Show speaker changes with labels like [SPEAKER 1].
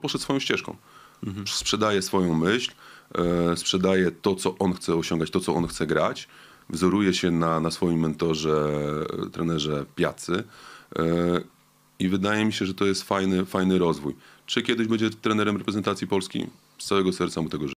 [SPEAKER 1] poszedł swoją ścieżką. Mhm. Sprzedaje swoją myśl, e, sprzedaje to, co on chce osiągać, to, co on chce grać. Wzoruje się na, na swoim mentorze, e, trenerze Piacy. E, I wydaje mi się, że to jest fajny, fajny rozwój. Czy kiedyś będzie trenerem reprezentacji Polski? Z całego serca mu tego życzę.